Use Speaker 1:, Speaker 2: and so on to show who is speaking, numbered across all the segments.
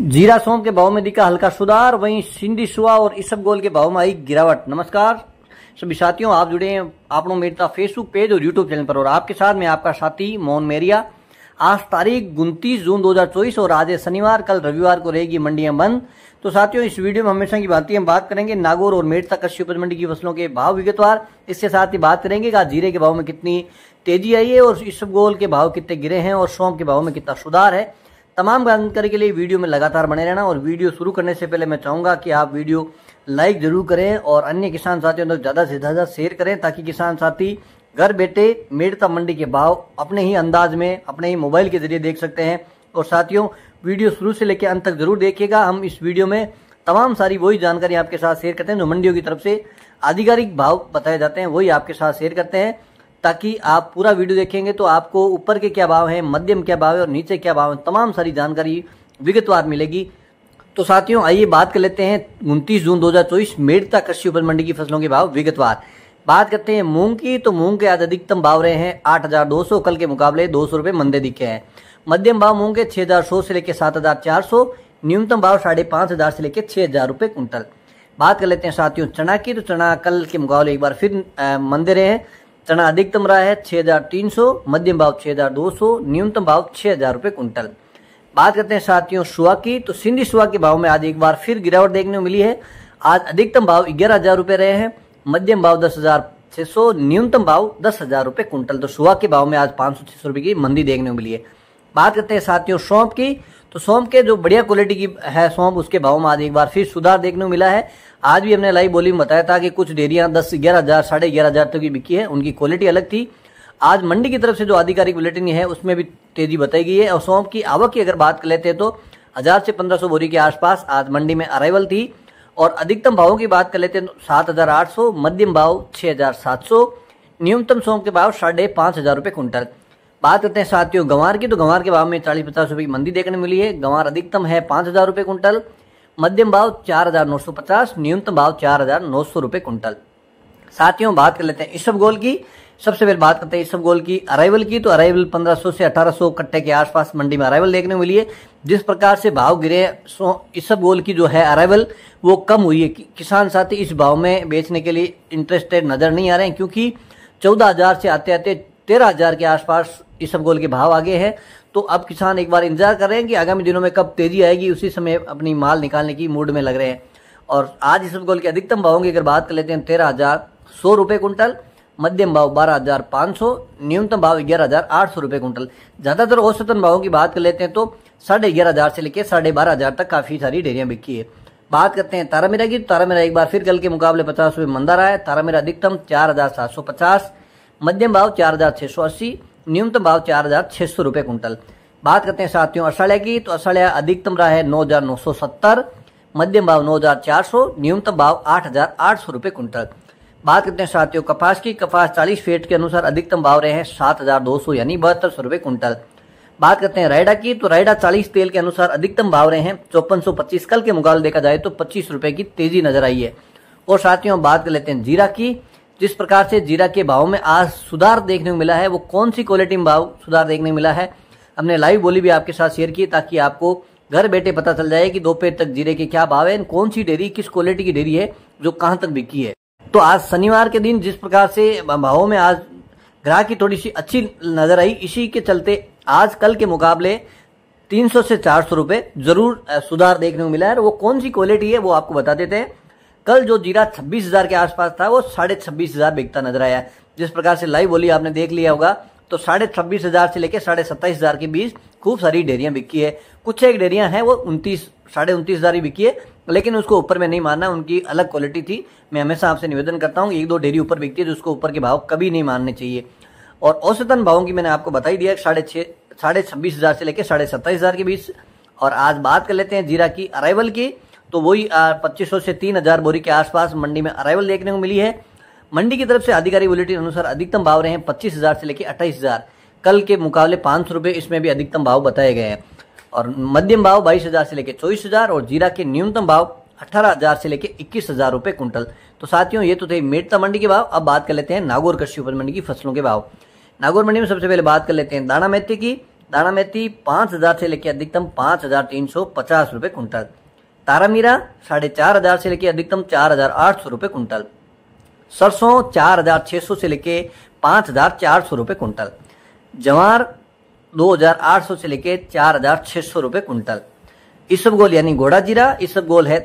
Speaker 1: जीरा सोम के भाव में दिखा हल्का सुधार वहीं सिंधी सुआ और इसब गोल के भाव में आई गिरावट नमस्कार सभी साथियों आप जुड़े हैं आप लोग मेरता फेसबुक पेज और यूट्यूब चैनल पर और आपके साथ मैं आपका साथी मोहन मेरिया आज तारीख उनतीस जून 2024 और आज है शनिवार कल रविवार को रहेगी मंडियां बंद तो साथियों इस वीडियो में हमेशा की बातें हम बात करेंगे नागौर और मेरता कृषि उपज मंडी की फसलों के भाव विगतवार इसके साथ ही बात करेंगे कि जीरे के भाव में कितनी तेजी आई है और इसबगोल के भाव कितने गिरे हैं और सोम के भाव में कितना सुधार है तमाम जानकारी के लिए वीडियो में लगातार बने रहना और वीडियो शुरू करने से पहले मैं चाहूँगा कि आप वीडियो लाइक जरूर करें और अन्य किसान साथियों तक ज़्यादा से ज़्यादा शेयर करें ताकि किसान साथी घर बैठे मेड़ता मंडी के भाव अपने ही अंदाज में अपने ही मोबाइल के जरिए देख सकते हैं और साथियों वीडियो शुरू से लेकर अंत तक जरूर देखिएगा हम इस वीडियो में तमाम सारी वही जानकारी आपके साथ शेयर करते हैं जो मंडियों की तरफ से आधिकारिक भाव बताए जाते हैं वही आपके साथ शेयर करते हैं ताकि आप पूरा वीडियो देखेंगे तो आपको ऊपर के क्या भाव हैं मध्यम क्या भाव है और नीचे क्या भाव है तमाम सारी जानकारी विगतवार मिलेगी तो साथियों आइए बात कर लेते हैं उनतीस जून दो हजार चौबीस मेड़ता कृषि उपज मंडी की फसलों के भाव विगतवार बात करते हैं मूंग की तो मूंग के आज अधिकतम भाव रहे हैं आठ हजार दो सौ कल के मुकाबले दो सौ रुपए मंदे दिखे हैं मध्यम भाव मूंग के छह हजार सौ से लेकर सात हजार चार सौ न्यूनतम भाव साढ़े पांच हज़ार से लेकर छह हज़ार रुपए कुंटल बात कर लेते हैं साथियों चना की तो चना कल के मुकाबले एक बार फिर मंदे रहे हैं चना अधिकतम रहा है 6,300 मध्यम भाव 6,200 न्यूनतम भाव छः हजार रुपये कुंटल बात करते हैं साथियों सुहा की तो सिंधी सुहा के भाव में आज एक बार फिर गिरावट देखने को मिली है आज अधिकतम भाव ग्यारह हजार रुपये रहे हैं मध्यम भाव दस हजार छह सौ न्यूनतम भाव दस हजार रुपये कुंटल तो सुहा के भाव में आज पांच सौ छह सौ रुपये की मंदी देखने को मिली है बात करते हैं साथियों सौंप की तो सौंप के जो बढ़िया क्वालिटी की है सौंप उसके भाव में आज एक बार फिर सुधार देखने को मिला है आज भी हमने लाइव बोली में बताया था कि कुछ डेरियां दस ग्यारह हजार साढ़े ग्यारह हजार तक की बिकी है उनकी क्वालिटी अलग थी आज मंडी की तरफ से जो आधिकारिक बुलेटिन है उसमें भी तेजी बताई गई है और सौंप की आवक की अगर बात कर लेते हैं तो हजार से पंद्रह सौ बोरी के आसपास आज मंडी में अराइवल थी और अधिकतम भावों की बात कर लेते हैं तो सात हजार आठ सौ मध्यम भाव छः हजार सात सौ न्यूनतम सौंप के भाव साढ़े पाँच हजार रुपये कुंटल बात करते हैं साथियों गंवार की तो गंवार के भाव में चालीस पचास रुपए की मंदी देखने मिली है गंवार अधिकतम है पांच हज़ार रुपए कुंटल मध्यम भाव चार हज़ार नौ सौ पचास न्यूनतम भाव चार हज़ार नौ सौ रुपए कुंटल साथियों बात कर लेते हैं इस सब गोल की सबसे पहले बात करते हैं इस सब गोल की अराइवल की तो अराइवल पंद्रह सौ से अठारह सौ कट्टे के आसपास मंडी में अराइवल देखने मिली है जिस प्रकार से भाव गिरे सो इस सब गोल की जो है अराइवल वो कम हुई है किसान साथी इस भाव में बेचने के लिए इंटरेस्टेड नजर नहीं आ रहे हैं क्योंकि चौदह हजार से आते आते तेरह हजार के आसपास इस गोल के भाव आगे हैं तो अब किसान एक बार इंतजार कर रहे हैं कि आगामी दिनों में कब तेजी आएगी उसी समय अपनी माल निकालने की मूड में लग रहे हैं और आज इस गोल के अधिकतम भावों की अगर बात कर लेते हैं तेरह हजार सौ रुपये कुंटल मध्यम भाव बारह हजार पाँच सौ न्यूनतम भाव ग्यारह हजार आठ सौ रुपये कुंटल ज़्यादातर औसतन भावों की बात कर लेते हैं तो साढ़े ग्यारह हजार से लेकर साढ़े बारह हजार तक काफ़ी सारी डेरियां बिकी है बात करते हैं तारामीरा की तो तारामीरा एक बार फिर कल के मुकाबले पचास रुपये मंदा रहा है तारामीरा अधिकतम चार हजार सात सौ पचास मध्यम भाव चार हज़ार छह सौ अस्सी न्यूनतम भाव चार हज़ार छह सौ रुपए कुंटल बात करते हैं साथियों असड़िया की तो असड़िया अधिकतम रहा है नौ हज़ार नौ सौ सत्तर मध्यम भाव नौ हज़ार चार सौ न्यूनतम भाव आठ हज़ार आठ सौ रुपए कुंटल बात करते हैं साथियों कपास की कपास चालीस फेट के अनुसार अधिकतम भाव रहे हैं सात हज़ार दो सौ यानी बहत्तर सौ रुपए कुंटल बात करते हैं रायडा की तो रायडा चालीस तेल के अनुसार अधिकतम भाव रहे हैं चौपन सौ पच्चीस कल के मुकाबले देखा जाए तो पच्चीस रुपए की तेजी नजर आई है और साथियों बात कर लेते हैं जीरा की जिस प्रकार से जीरा के भाव में आज सुधार देखने को मिला है वो कौन सी क्वालिटी में भाव सुधार देखने को मिला है हमने लाइव बोली भी आपके साथ शेयर की ताकि आपको घर बैठे पता चल जाए कि दोपहर तक जीरे के क्या भाव है कौन सी डेयरी किस क्वालिटी की डेयरी है जो कहाँ तक बिकी है तो आज शनिवार के दिन जिस प्रकार से भावों में आज ग्राहक की थोड़ी सी अच्छी नजर आई इसी के चलते आज कल के मुकाबले 300 से 400 रुपए जरूर सुधार देखने को मिला है वो कौन सी क्वालिटी है वो आपको बता देते हैं कल जो जीरा छब्बीस हजार के आसपास था वो साढ़े छब्बीस हजार बिकता नजर आया जिस प्रकार से लाइव बोली आपने देख लिया होगा तो साढ़े छब्बीस हजार से लेकर साढ़े सत्ताईस हजार के बीच खूब सारी डेरिया बिकी है कुछ एक डेरिया हैं वो उनतीस साढ़े उनतीस हजार ही बिकी है लेकिन उसको ऊपर में नहीं मानना उनकी अलग क्वालिटी थी मैं हमेशा आपसे निवेदन करता हूँ एक दो डेरी ऊपर बिकती है तो उसको ऊपर के भाव कभी नहीं मानने चाहिए और औसतन भावों की मैंने आपको बताई दिया साढ़े छः साढ़े छब्बीस हजार से लेकर साढ़े सत्ताईस हजार के बीच और आज बात कर लेते हैं जीरा की अराइवल की तो वही पच्चीस से तीन हज़ार बोरी के आसपास मंडी में अराइवल देखने को मिली है मंडी की तरफ से आधिकारिक बुलेटिन अनुसार अधिकतम भाव रहे हैं पच्चीस हज़ार से लेकर अट्ठाईस हज़ार कल के मुकाबले पाँच सौ इसमें भी अधिकतम भाव बताए गए हैं और मध्यम भाव बाईस हज़ार से लेकर चौबीस हज़ार और जीरा के न्यूनतम भाव अठारह हज़ार से लेकर इक्कीस हज़ार रुपये कुंटल तो साथियों ये तो थे मेटता मंडी के भाव अब बात कर लेते हैं नागौर कृषि उपज मंडी की फसलों के भाव नागौर मंडी में सबसे पहले बात कर लेते हैं दाना मेथी की दाना मेथी पाँच हज़ार से लेकर अधिकतम पाँच हज़ार तीन सौ पचास रुपए कुंटल तारामीरा साढ़े चार हजार से लेकर अधिकतम चार हजार आठ सौ रुपये कुंटल सरसों चार हजार छः सौ से लेके पाँच हजार चार सौ रुपये कुंटल जवार दो हजार आठ सौ से लेके चार हजार छः सौ रुपये कुंटल इसबगोल यानी घोड़ा जीरा इसबगोल है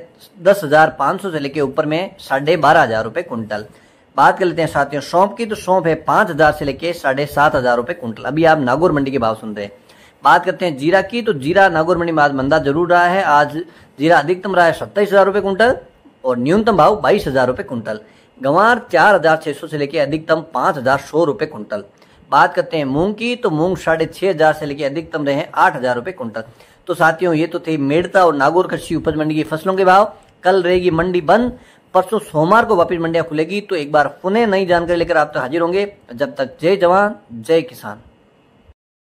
Speaker 1: दस हजार पाँच सौ से लेके ऊपर में साढ़े बारह हजार रुपये कुंटल बात कर लेते हैं साथियों सौंप की तो सौंप है पाँच हजार से लेके साढ़े सात हजार रुपये कुंटल अभी आप नागौर मंडी के भाव सुनते हैं बात करते हैं जीरा की तो जीरा मणि में आज मंदा जरूर रहा है आज जीरा अधिकतम रहा है सत्ताईस हजार रुपये कुंटल और न्यूनतम भाव बाईस हजार रुपये कुंटल गंवार चार हजार छः सौ से लेकर अधिकतम पाँच हजार सौ रुपये कुंटल बात करते हैं मूंग की तो मूंग साढ़े छः हजार से लेकर अधिकतम रहे हैं आठ हजार रुपये कुंटल तो साथियों ये तो थे मेड़ता और नागौर कृषि उपज मंडी की फसलों के भाव कल रहेगी मंडी बंद परसों सोमवार को वापिस मंडियां खुलेगी तो एक बार पुनः नई जानकारी लेकर आप तक तो हाजिर होंगे जब तक जय जवान जय किसान